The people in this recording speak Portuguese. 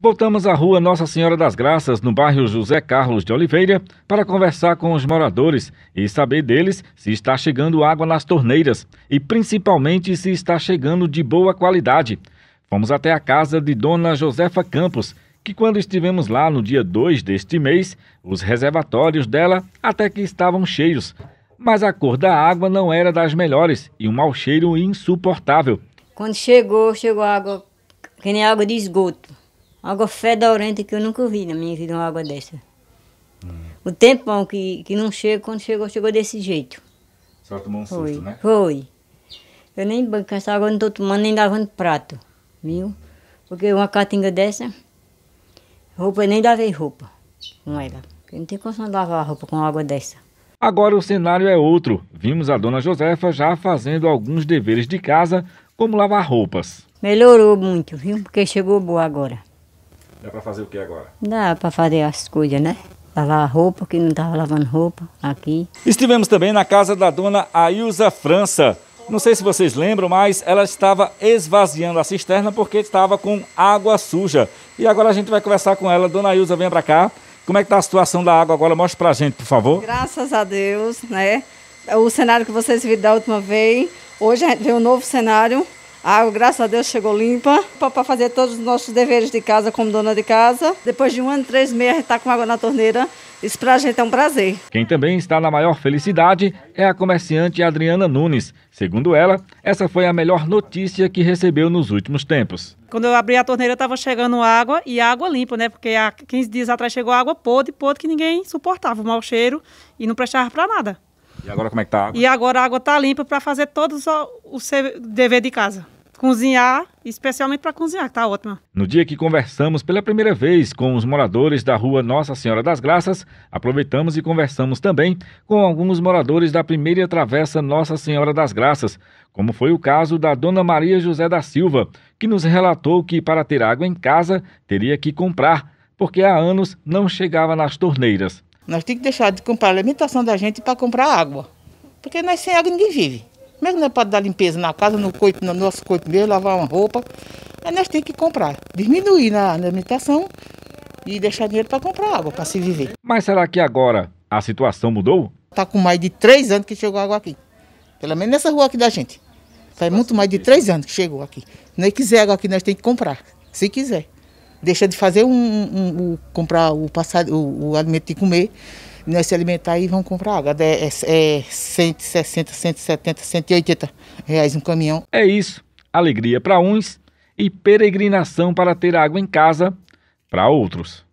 Voltamos à rua Nossa Senhora das Graças, no bairro José Carlos de Oliveira, para conversar com os moradores e saber deles se está chegando água nas torneiras e principalmente se está chegando de boa qualidade. Fomos até a casa de Dona Josefa Campos, que quando estivemos lá no dia 2 deste mês, os reservatórios dela até que estavam cheios, mas a cor da água não era das melhores e um mau cheiro insuportável. Quando chegou, chegou água que nem água de esgoto Água fedorenta que eu nunca vi na minha vida, uma água dessa. Hum. O tempão que, que não chega, quando chegou, chegou desse jeito. A senhora tomou um susto, né? Foi. Eu nem banco essa água, não estou tomando, nem lavando prato, viu? Porque uma catinga dessa, roupa, eu nem lavei roupa com ela. Eu não tem condição de lavar a roupa com água dessa. Agora o cenário é outro. Vimos a dona Josefa já fazendo alguns deveres de casa, como lavar roupas. Melhorou muito, viu? Porque chegou boa agora. Dá para fazer o que agora? Dá para fazer as coisas, né? Lavar roupa, que não estava lavando roupa aqui. Estivemos também na casa da dona Ailza França. Não sei se vocês lembram, mas ela estava esvaziando a cisterna porque estava com água suja. E agora a gente vai conversar com ela. Dona Ailza, vem para cá. Como é que está a situação da água agora? Mostre para a gente, por favor. Graças a Deus, né? O cenário que vocês viram da última vez. Hoje a gente vê um novo cenário a água, graças a Deus, chegou limpa para fazer todos os nossos deveres de casa como dona de casa. Depois de um ano e três meses, a gente está com água na torneira. Isso para a gente é um prazer. Quem também está na maior felicidade é a comerciante Adriana Nunes. Segundo ela, essa foi a melhor notícia que recebeu nos últimos tempos. Quando eu abri a torneira, estava chegando água e água limpa, né? Porque há 15 dias atrás chegou água podre, podre que ninguém suportava o mau cheiro e não prestava para nada. E agora como é que tá a água? E agora a água tá limpa para fazer todos o seu dever de casa. Cozinhar, especialmente para cozinhar, que tá ótima. No dia que conversamos pela primeira vez com os moradores da rua Nossa Senhora das Graças, aproveitamos e conversamos também com alguns moradores da primeira travessa Nossa Senhora das Graças, como foi o caso da dona Maria José da Silva, que nos relatou que para ter água em casa teria que comprar, porque há anos não chegava nas torneiras. Nós temos que deixar de comprar a alimentação da gente para comprar água. Porque nós sem água ninguém vive. Mesmo não nós para dar limpeza na casa, no coito, no nosso coito mesmo, lavar uma roupa. Aí nós temos que comprar. Diminuir na, na alimentação e deixar dinheiro para comprar água, para se viver. Mas será que agora a situação mudou? Está com mais de três anos que chegou água aqui. Pelo menos nessa rua aqui da gente. Faz muito mais de três anos que chegou aqui. Nem é quiser água aqui, nós temos que comprar. Se quiser deixa de fazer um, um, um comprar o, passado, o, o, alimento de comer, nós né, se alimentar e vão comprar água. É, é, é 160, 170, 180 reais um caminhão. É isso. Alegria para uns e peregrinação para ter água em casa para outros.